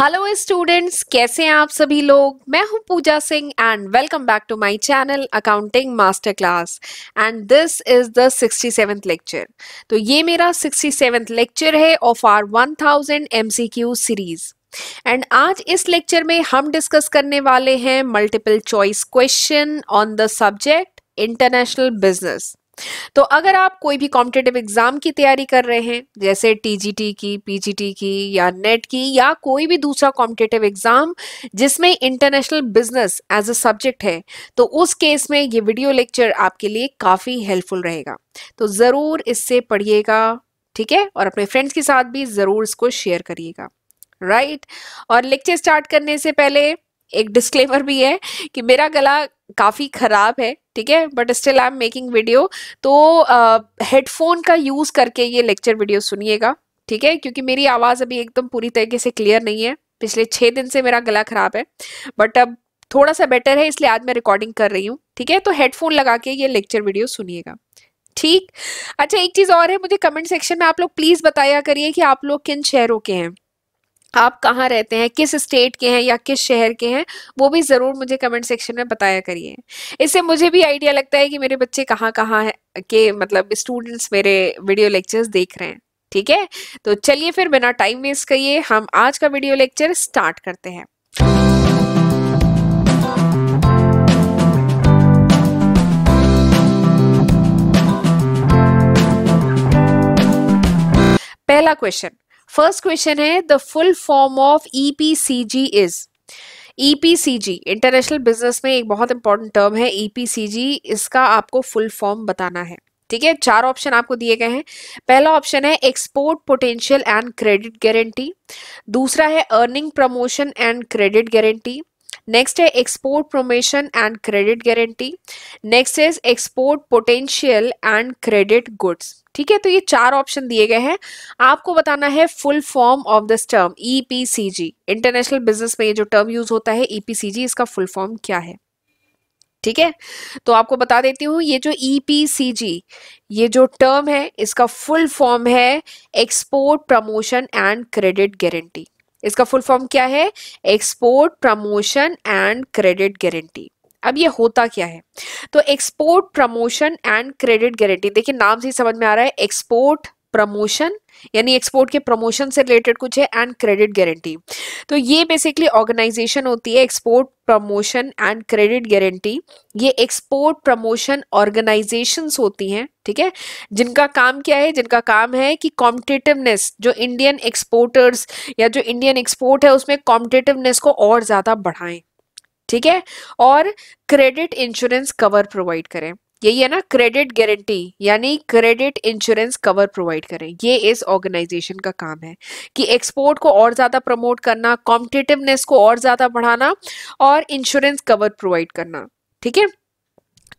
Hello students कैसे हैं आप सभी लोग मैं हूं Pooja Singh and welcome back to my channel accounting master class and this is the sixty seventh lecture तो ये मेरा सिक्सटी सेवेंथ लेक्चर है of our one thousand series and आज इस लेक्चर में हम डिस्कस करने वाले हैं multiple choice question on the subject international business तो अगर आप कोई भी कॉम्पिटेटिव एग्जाम की तैयारी कर रहे हैं जैसे टीजीटी की पीजीटी की या नेट की या कोई भी दूसरा कॉम्पिटेटिव एग्जाम जिसमें international business as a subject है तो उस केस में ये वीडियो लेक्चर आपके लिए काफ़ी हेल्पफुल रहेगा तो ज़रूर इससे पढ़िएगा ठीक है और अपने फ्रेंड्स के साथ भी ज़रूर इसको शेयर करिएगा राइट और लेक्चर स्टार्ट करने से पहले एक डिस्क्लेमर भी है कि मेरा गला काफ़ी ख़राब है ठीक है but still I am making video तो हेडफोन uh, का यूज़ करके ये लेक्चर वीडियो सुनिएगा ठीक है क्योंकि मेरी आवाज़ अभी एकदम पूरी तरीके से क्लियर नहीं है पिछले छः दिन से मेरा गला ख़राब है बट अब थोड़ा सा बेटर है इसलिए आज मैं रिकॉर्डिंग कर रही हूँ ठीक है तो हेडफोन लगा के ये लेक्चर वीडियो सुनिएगा ठीक अच्छा एक चीज़ और है मुझे कमेंट सेक्शन में आप लोग प्लीज़ बताया करिए कि आप लोग किन शहरों के हैं आप कहाँ रहते हैं किस स्टेट के हैं या किस शहर के हैं वो भी ज़रूर मुझे कमेंट सेक्शन में बताया करिए इससे मुझे भी आइडिया लगता है कि मेरे बच्चे कहाँ कहाँ है के मतलब स्टूडेंट्स मेरे वीडियो लेक्चर्स देख रहे हैं ठीक है तो चलिए फिर बिना टाइम वेस्ट करिए हम आज का वीडियो लेक्चर स्टार्ट करते हैं पहला क्वेश्चन फर्स्ट क्वेश्चन है the full form of EPCG is EPCG international business में एक बहुत इंपॉर्टेंट टर्म है ईपीसीजी e इसका आपको फुल फॉर्म बताना है ठीक है चार ऑप्शन आपको दिए गए हैं पहला ऑप्शन है export potential and credit guarantee दूसरा है earning promotion and credit guarantee next है export promotion and credit guarantee next is export potential and credit goods ठीक है तो ये चार ऑप्शन दिए गए हैं आपको बताना है full form of this term EPCG international business में ये जो टर्म यूज होता है ईपीसीजी e इसका फुल फॉर्म क्या है ठीक है तो आपको बता देती हूँ ये जो ई e ये जो टर्म है इसका फुल फॉर्म है export promotion and credit guarantee इसका फुल फॉर्म क्या है export promotion and credit guarantee अब ये होता क्या है तो export promotion and credit guarantee देखिए नाम से ही समझ में आ रहा है एक्सपोर्ट प्रमोशन यानी एक्सपोर्ट के प्रमोशन से रिलेटेड कुछ है एंड क्रेडिट गारंटी तो ये बेसिकली ऑर्गेनाइजेशन होती है export promotion and credit guarantee ये एक्सपोर्ट प्रमोशन ऑर्गेनाइजेशंस होती हैं ठीक है थीके? जिनका काम क्या है जिनका काम है कि कॉम्पिटेटिवनेस जो इंडियन एक्सपोर्टर्स या जो इंडियन एक्सपोर्ट है उसमें कॉम्पिटेटिवनेस को और ज़्यादा बढ़ाएं ठीक है और क्रेडिट इंश्योरेंस कवर प्रोवाइड करें यही है ना क्रेडिट गारंटी यानी क्रेडिट इंश्योरेंस कवर प्रोवाइड करें ये इस ऑर्गेनाइजेशन का काम है कि एक्सपोर्ट को और ज़्यादा प्रमोट करना कॉम्पिटेटिवनेस को और ज़्यादा बढ़ाना और इंश्योरेंस कवर प्रोवाइड करना ठीक है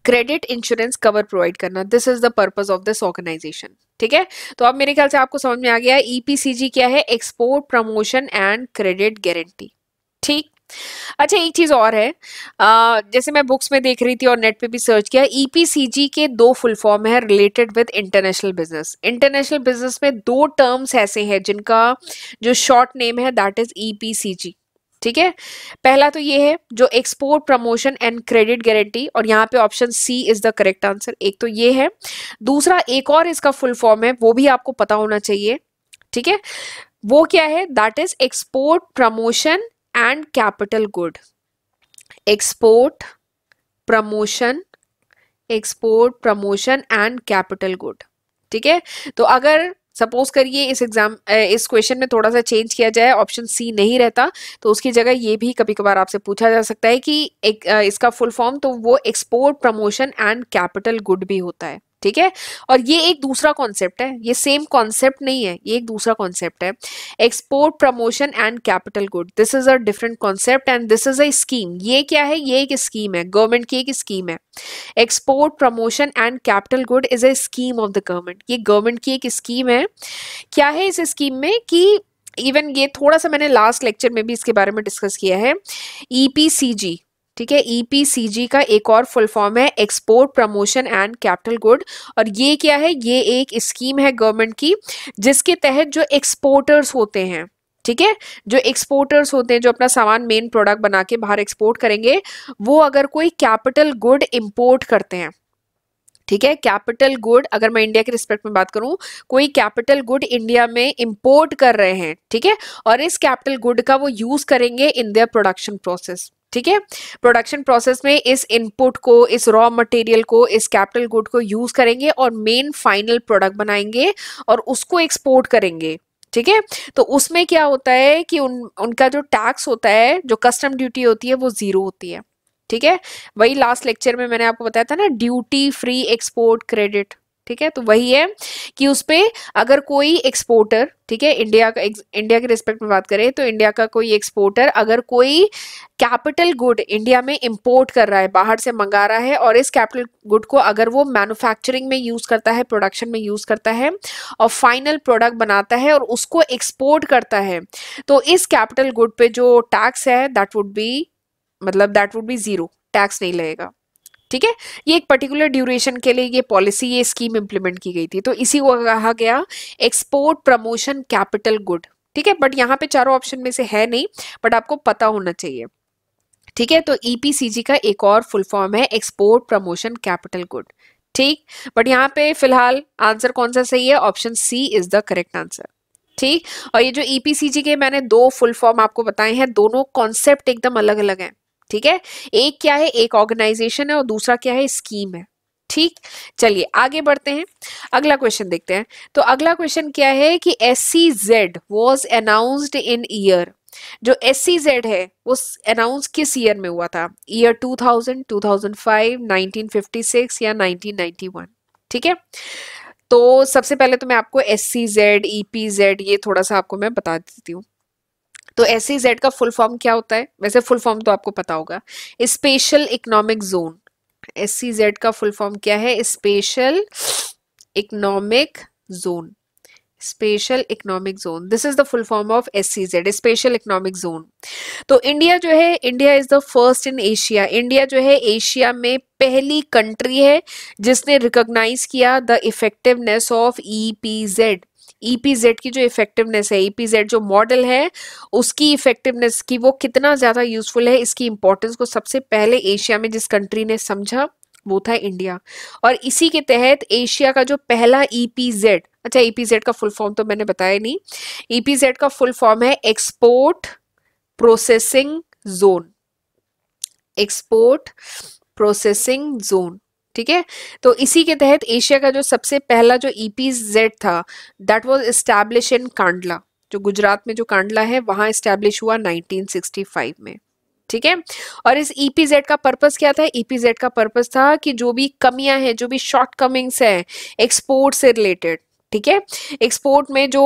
क्रेडिट इंश्योरेंस कवर प्रोवाइड करना this is the purpose of this organization ठीक है तो अब मेरे ख्याल से आपको समझ में आ गया ईपीसीजी e क्या है export promotion and credit guarantee ठीक अच्छा एक चीज और है आ, जैसे मैं बुक्स में देख रही थी और नेट पे भी सर्च किया ईपीसीजी e के दो फुल फॉर्म है related with international business international business में दो टर्म्स ऐसे हैं जिनका जो शॉर्ट नेम है दैट इज ईपीसीजी e ठीक है पहला तो ये है जो export promotion and credit guarantee और यहाँ पे option C is the correct answer एक तो ये है दूसरा एक और इसका फुल फॉर्म है वो भी आपको पता होना चाहिए ठीक है वो क्या है that is export promotion and capital good export promotion export promotion and capital good ठीक है तो अगर सपोज करिए इस एग्जाम इस क्वेश्चन में थोड़ा सा चेंज किया जाए ऑप्शन सी नहीं रहता तो उसकी जगह ये भी कभी कभार आपसे पूछा जा सकता है कि एक, इसका फुल फॉर्म तो वो export promotion and capital good भी होता है ठीक है और ये एक दूसरा कॉन्सेप्ट है ये सेम कॉन्सेप्ट नहीं है ये एक दूसरा कॉन्सेप्ट है export promotion and capital good this is a different concept and this is a scheme ये क्या है ये एक स्कीम है गवर्नमेंट की एक स्कीम है export promotion and capital good is a scheme of the government ये गवर्नमेंट की एक स्कीम है क्या है इस स्कीम में कि इवन ये थोड़ा सा मैंने लास्ट लेक्चर में भी इसके बारे में डिस्कस किया है ई e ठीक है ईपीसीजी e का एक और फुल फॉर्म है export promotion and capital good और ये क्या है ये एक स्कीम है गवर्नमेंट की जिसके तहत जो एक्सपोर्टर्स होते हैं ठीक है जो एक्सपोर्टर्स होते हैं जो अपना सामान मेन प्रोडक्ट बना के बाहर एक्सपोर्ट करेंगे वो अगर कोई कैपिटल गुड इम्पोर्ट करते हैं ठीक है कैपिटल गुड अगर मैं इंडिया के रिस्पेक्ट में बात करूं कोई कैपिटल गुड इंडिया में इंपोर्ट कर रहे हैं ठीक है और इस कैपिटल गुड का वो यूज करेंगे इन देयर प्रोडक्शन प्रोसेस ठीक है प्रोडक्शन प्रोसेस में इस इनपुट को इस रॉ मटेरियल को इस कैपिटल गुड को यूज करेंगे और मेन फाइनल प्रोडक्ट बनाएंगे और उसको एक्सपोर्ट करेंगे ठीक है तो उसमें क्या होता है कि उन उनका जो टैक्स होता है जो कस्टम ड्यूटी होती है वो जीरो होती है ठीक है वही लास्ट लेक्चर में मैंने आपको बताया था ना ड्यूटी फ्री एक्सपोर्ट क्रेडिट ठीक है तो वही है कि उस पर अगर कोई एक्सपोर्टर ठीक है इंडिया का इंडिया के रिस्पेक्ट में बात करें तो इंडिया का कोई एक्सपोर्टर अगर कोई कैपिटल गुड इंडिया में इंपोर्ट कर रहा है बाहर से मंगा रहा है और इस कैपिटल गुड को अगर वो मैन्युफैक्चरिंग में यूज़ करता है प्रोडक्शन में यूज़ करता है और फाइनल प्रोडक्ट बनाता है और उसको एक्सपोर्ट करता है तो इस कैपिटल गुड पे जो टैक्स है दैट वुड बी मतलब that would be zero tax नहीं लगेगा ठीक है ये एक पर्टिकुलर ड्यूरेशन के लिए ये पॉलिसी ये स्कीम इम्प्लीमेंट की गई थी तो इसी को कहा गया एक्सपोर्ट प्रमोशन कैपिटल गुड ठीक है बट यहाँ पे चारों ऑप्शन में से है नहीं बट आपको पता होना चाहिए ठीक है तो ईपीसीजी e का एक और फुल फॉर्म है एक्सपोर्ट प्रमोशन कैपिटल गुड ठीक बट यहाँ पे फिलहाल आंसर कौन सा सही है option C is the correct answer ठीक और ये जो ईपीसीजी e के मैंने दो फुल फॉर्म आपको बताए हैं दोनों कॉन्सेप्ट एकदम अलग अलग हैं ठीक है एक क्या है एक ऑर्गेनाइजेशन है और दूसरा क्या है स्कीम है ठीक चलिए आगे बढ़ते हैं अगला क्वेश्चन देखते हैं तो अगला क्वेश्चन क्या है कि S C Z was announced in year जो एस सी जेड है वो अनाउंस किस ईयर में हुआ था ईयर 2000, 2005, 1956 या 1991 ठीक है तो सबसे पहले तो मैं आपको S C Z E P Z ये थोड़ा सा आपको मैं बता देती हूँ तो ऐसे जेड का फुल फॉर्म क्या होता है वैसे फुल फॉर्म तो आपको पता होगा special economic zone S C Z का फुल फॉर्म क्या है special economic zone special economic zone this is the full form of S C Z special economic zone तो इंडिया जो है India is the first in Asia India जो है Asia में पहली कंट्री है जिसने रिकॉग्नाइज किया the effectiveness of E P Z EPZ e की जो इफेक्टिवनेस है ईपीजेड e जो मॉडल है उसकी इफेक्टिवनेस की वो कितना ज़्यादा यूजफुल है इसकी इंपॉर्टेंस को सबसे पहले एशिया में जिस कंट्री ने समझा वो था इंडिया और इसी के तहत एशिया का जो पहला ईपीजेड e अच्छा ईपीजेड का फुल फॉर्म तो मैंने बताया नहीं ईपीजेड का फुल फॉर्म है export processing zone export processing zone ठीक है तो इसी के तहत एशिया का जो सबसे पहला जो ई e जेड था that was establish in Kandla जो गुजरात में जो कांडला है वहां इस्टेब्लिश हुआ 1965 में ठीक है और इस ईपीजेड e का पर्पस क्या था ईपीजेड e का पर्पस था कि जो भी कमियां हैं जो भी शॉर्टकमिंग्स हैं एक्सपोर्ट से रिलेटेड ठीक है एक्सपोर्ट में जो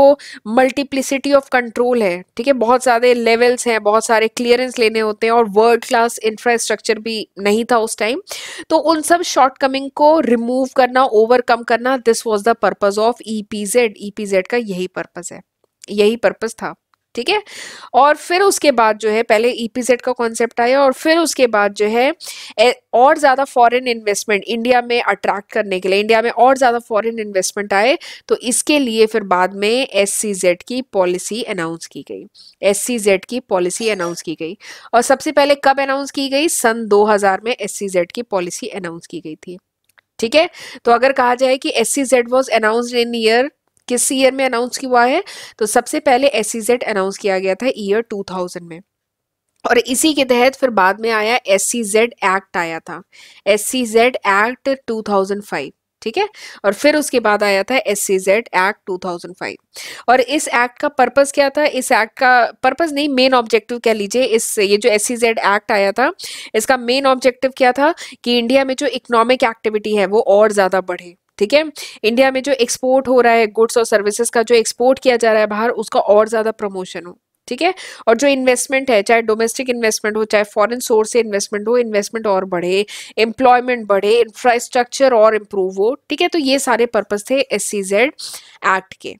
मल्टीप्लिसिटी ऑफ कंट्रोल है ठीक है बहुत सारे लेवल्स हैं बहुत सारे क्लियरेंस लेने होते हैं और वर्ल्ड क्लास इंफ्रास्ट्रक्चर भी नहीं था उस टाइम तो उन सब कमिंग को रिमूव करना ओवरकम करना this was the purpose of E P Z E P Z का यही पर्पज है यही पर्पज था ठीक है और फिर उसके बाद जो है पहले ईपीजेड e का कॉन्सेप्ट आया और फिर उसके बाद जो है और ज़्यादा फॉरेन इन्वेस्टमेंट इंडिया में अट्रैक्ट करने के लिए इंडिया में और ज़्यादा फॉरेन इन्वेस्टमेंट आए तो इसके लिए फिर बाद में एस की पॉलिसी अनाउंस की गई एस की पॉलिसी अनाउंस की गई और सबसे पहले कब अनाउंस की गई सन दो में एस की पॉलिसी अनाउंस की गई थी ठीक है तो अगर कहा जाए कि S C Z was announced in year किस ईयर में अनाउंस हुआ है तो सबसे पहले एस अनाउंस e किया गया था ईयर 2000 में और इसी के तहत फिर बाद में आया एस एक्ट e आया था एस एक्ट 2005 ठीक है और फिर उसके बाद आया था एस सी जेड एक्ट 2005 और इस एक्ट का पर्पस क्या था इस एक्ट का पर्पस नहीं मेन ऑब्जेक्टिव कह लीजिए इस ये जो एस सी जेड एक्ट आया था इसका मेन ऑब्जेक्टिव क्या था कि इंडिया में जो इकोनॉमिक एक्टिविटी है वो और ज़्यादा बढ़े ठीक है इंडिया में जो एक्सपोर्ट हो रहा है गुड्स और सर्विसेज का जो एक्सपोर्ट किया जा रहा है बाहर उसका और ज़्यादा प्रमोशन हो ठीक है और जो इन्वेस्टमेंट है चाहे डोमेस्टिक इन्वेस्टमेंट हो चाहे फॉरेन सोर्स से इन्वेस्टमेंट हो इन्वेस्टमेंट और बढ़े एम्प्लॉयमेंट बढ़े इंफ्रास्ट्रक्चर और इम्प्रूव हो ठीक है तो ये सारे पर्पज थे एस एक्ट के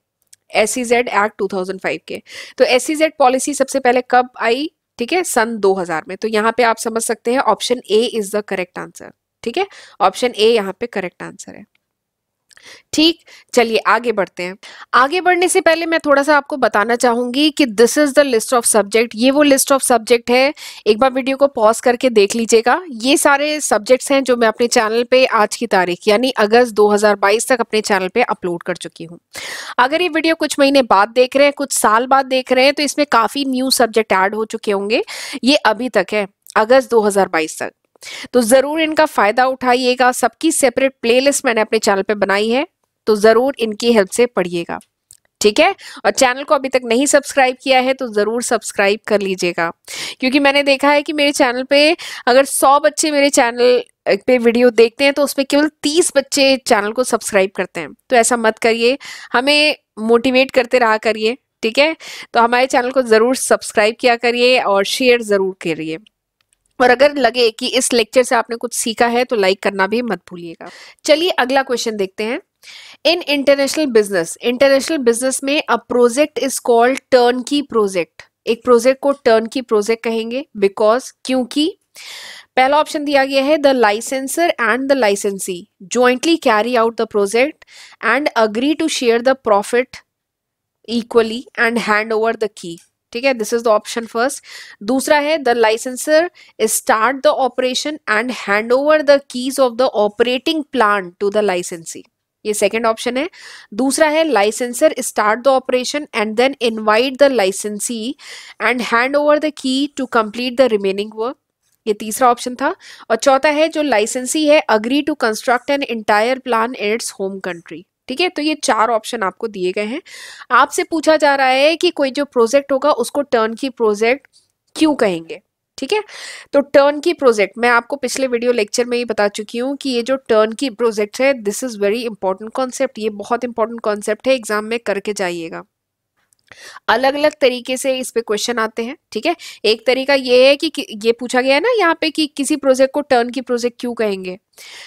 एस एक्ट टू के तो एस पॉलिसी सबसे पहले कब आई ठीक है सन 2000 में तो यहाँ पे आप समझ सकते हैं option A is the correct answer ठीक है ऑप्शन ए यहाँ पे करेक्ट आंसर है ठीक चलिए आगे बढ़ते हैं आगे बढ़ने से पहले मैं थोड़ा सा आपको बताना चाहूंगी कि this is the list of subject ये वो लिस्ट ऑफ सब्जेक्ट है एक बार वीडियो को पॉज करके देख लीजिएगा ये सारे सब्जेक्ट्स हैं जो मैं अपने चैनल पे आज की तारीख यानी अगस्त 2022 तक अपने चैनल पे अपलोड कर चुकी हूँ अगर ये वीडियो कुछ महीने बाद देख रहे हैं कुछ साल बाद देख रहे हैं तो इसमें काफी न्यू सब्जेक्ट एड हो चुके होंगे ये अभी तक है अगस्त दो तक तो ज़रूर इनका फ़ायदा उठाइएगा सबकी सेपरेट प्लेलिस्ट मैंने अपने चैनल पे बनाई है तो ज़रूर इनकी हेल्प से पढ़िएगा ठीक है और चैनल को अभी तक नहीं सब्सक्राइब किया है तो ज़रूर सब्सक्राइब कर लीजिएगा क्योंकि मैंने देखा है कि मेरे चैनल पे अगर सौ बच्चे मेरे चैनल पे वीडियो देखते हैं तो उसमें केवल तीस बच्चे चैनल को सब्सक्राइब करते हैं तो ऐसा मत करिए हमें मोटिवेट करते रहा करिए ठीक है तो हमारे चैनल को ज़रूर सब्सक्राइब किया करिए और शेयर ज़रूर करिए और अगर लगे कि इस लेक्चर से आपने कुछ सीखा है तो लाइक करना भी मत भूलिएगा चलिए अगला क्वेश्चन देखते हैं in international business international business में a project is called turn key project एक प्रोजेक्ट को टर्न की प्रोजेक्ट कहेंगे बिकॉज क्योंकि पहला ऑप्शन दिया गया है the licensor and the licensee jointly carry out the project and agree to share the profit equally and hand over the key ठीक है this is the option first दूसरा है the licensor start the operation and hand over the keys of the operating plan to the licensee ये second option है दूसरा है licensor start the operation and then invite the licensee and hand over the key to complete the remaining work ये तीसरा option था और चौथा है जो लाइसेंसी है agree to construct an entire plan in its home country ठीक है तो ये चार ऑप्शन आपको दिए गए हैं आपसे पूछा जा रहा है कि कोई जो प्रोजेक्ट होगा उसको टर्न की प्रोजेक्ट क्यों कहेंगे ठीक है तो टर्न की प्रोजेक्ट मैं आपको पिछले वीडियो लेक्चर में ही बता चुकी हूँ कि ये जो टर्न की प्रोजेक्ट है this is very important concept ये बहुत इंपॉर्टेंट कॉन्सेप्ट है एग्जाम में करके जाइएगा अलग अलग तरीके से इस पे क्वेश्चन आते हैं ठीक है एक तरीका ये है कि, ये पूछा गया है ना यहाँ पे कि किसी प्रोजेक्ट को टर्न की प्रोजेक्ट क्यों कहेंगे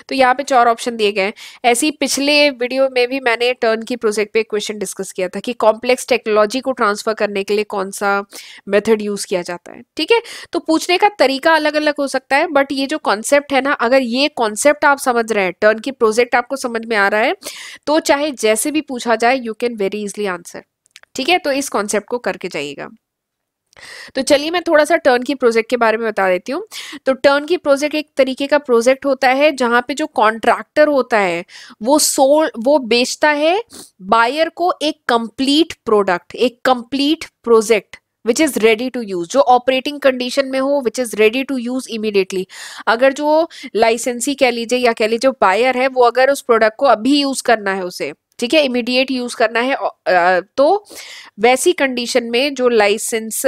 तो यहाँ पे चार ऑप्शन दिए गए हैं ऐसी पिछले वीडियो में भी मैंने टर्न की प्रोजेक्ट पे क्वेश्चन डिस्कस किया था कि कॉम्प्लेक्स टेक्नोलॉजी को ट्रांसफर करने के लिए कौन सा मेथड यूज किया जाता है ठीक है तो पूछने का तरीका अलग अलग हो सकता है बट ये जो कॉन्सेप्ट है ना अगर ये कॉन्सेप्ट आप समझ रहे हैं टर्न की प्रोजेक्ट आपको समझ में आ रहा है तो चाहे जैसे भी पूछा जाए you can very easily answer ठीक है तो इस कॉन्सेप्ट को करके जाइएगा तो चलिए मैं थोड़ा सा टर्न की प्रोजेक्ट के बारे में बता देती हूँ तो टर्न की प्रोजेक्ट एक तरीके का प्रोजेक्ट होता है जहां पे जो कॉन्ट्रैक्टर होता है वो सोल वो बेचता है बायर को एक कंप्लीट प्रोडक्ट एक complete project which is ready to use जो ऑपरेटिंग कंडीशन में हो which is ready to use immediately अगर जो लाइसेंसी कह लीजिए या कह लीजिए बायर है वो अगर उस प्रोडक्ट को अभी यूज़ करना है उसे ठीक है इमीडिएट यूज करना है तो वैसी कंडीशन में जो लाइसेंस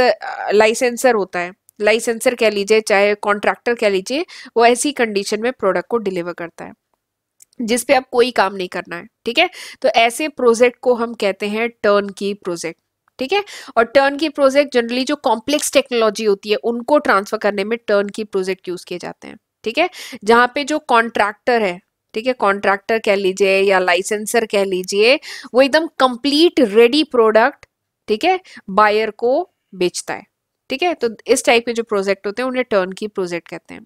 लाइसेंसर होता है लाइसेंसर कह लीजिए चाहे कॉन्ट्रैक्टर कह लीजिए वो ऐसी कंडीशन में प्रोडक्ट को डिलीवर करता है जिस पे आप कोई काम नहीं करना है ठीक है तो ऐसे प्रोजेक्ट को हम कहते हैं टर्न की प्रोजेक्ट ठीक है और टर्न की प्रोजेक्ट जनरली जो कॉम्प्लेक्स टेक्नोलॉजी होती है उनको ट्रांसफर करने में टर्न की प्रोजेक्ट यूज किए जाते हैं ठीक है जहाँ पे जो कॉन्ट्रैक्टर है ठीक है कॉन्ट्रैक्टर कह लीजिए या लाइसेंसर कह लीजिए वो एकदम कंप्लीट रेडी प्रोडक्ट ठीक है बायर को बेचता है ठीक है तो इस टाइप के जो प्रोजेक्ट होते हैं उन्हें टर्न की प्रोजेक्ट कहते हैं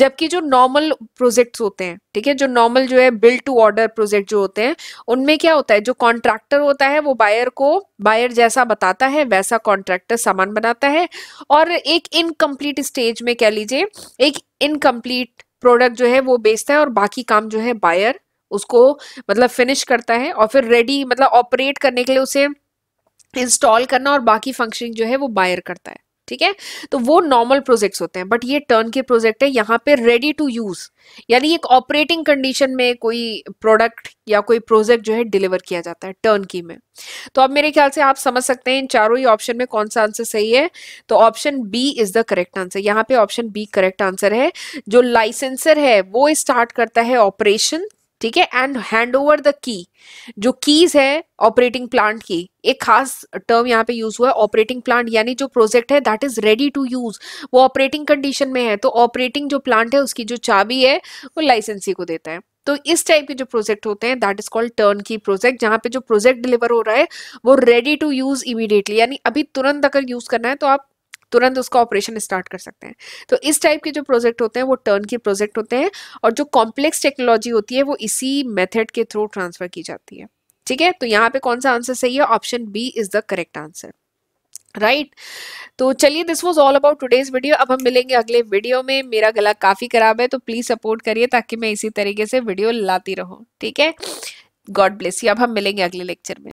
जबकि जो नॉर्मल प्रोजेक्ट्स होते हैं ठीक है जो नॉर्मल जो है बिल्ड टू ऑर्डर प्रोजेक्ट जो होते हैं उनमें क्या होता है जो कॉन्ट्रैक्टर होता है वो बायर को बायर जैसा बताता है वैसा कॉन्ट्रैक्टर सामान बनाता है और एक इनकम्प्लीट स्टेज में कह लीजिए एक इनकम्प्लीट प्रोडक्ट जो है वो बेचता है और बाकी काम जो है बायर उसको मतलब फिनिश करता है और फिर रेडी मतलब ऑपरेट करने के लिए उसे इंस्टॉल करना और बाकी फंक्शनिंग जो है वो बायर करता है ठीक है तो वो नॉर्मल प्रोजेक्ट्स होते हैं बट ये टर्न के प्रोजेक्ट है यहाँ पे रेडी टू यूज यानी एक ऑपरेटिंग कंडीशन में कोई प्रोडक्ट या कोई प्रोजेक्ट जो है डिलीवर किया जाता है टर्न की में तो अब मेरे ख्याल से आप समझ सकते हैं इन चारों ही ऑप्शन में कौन सा आंसर सही है तो option B is the correct answer यहाँ पे ऑप्शन बी करेक्ट आंसर है जो लाइसेंसर है वो स्टार्ट करता है ऑपरेशन ठीक है एंड हैंड ओवर द की जो कीज है ऑपरेटिंग प्लांट की एक खास टर्म यहाँ पे यूज हुआ है ऑपरेटिंग प्लांट यानी जो प्रोजेक्ट है that is ready to use वो ऑपरेटिंग कंडीशन में है तो ऑपरेटिंग जो प्लांट है उसकी जो चाबी है वो लाइसेंसी को देता है तो इस टाइप के जो प्रोजेक्ट होते हैं that is called turn key project जहां पे जो प्रोजेक्ट डिलीवर हो रहा है वो रेडी टू यूज इमीडिएटली यानी अभी तुरंत अगर यूज करना है तो आप तुरंत उसका ऑपरेशन स्टार्ट कर सकते हैं तो इस टाइप के जो प्रोजेक्ट होते हैं वो टर्न के प्रोजेक्ट होते हैं और जो कॉम्प्लेक्स टेक्नोलॉजी होती है वो इसी मेथड के थ्रू ट्रांसफ़र की जाती है ठीक है तो यहाँ पे कौन सा आंसर सही है option B is the correct answer right right. तो चलिए this was all about today's video अब हम मिलेंगे अगले वीडियो में मेरा गला काफ़ी खराब है तो प्लीज़ सपोर्ट करिए ताकि मैं इसी तरीके से वीडियो लाती रहूँ ठीक है गॉड ब्लेस यू अब हम मिलेंगे अगले लेक्चर में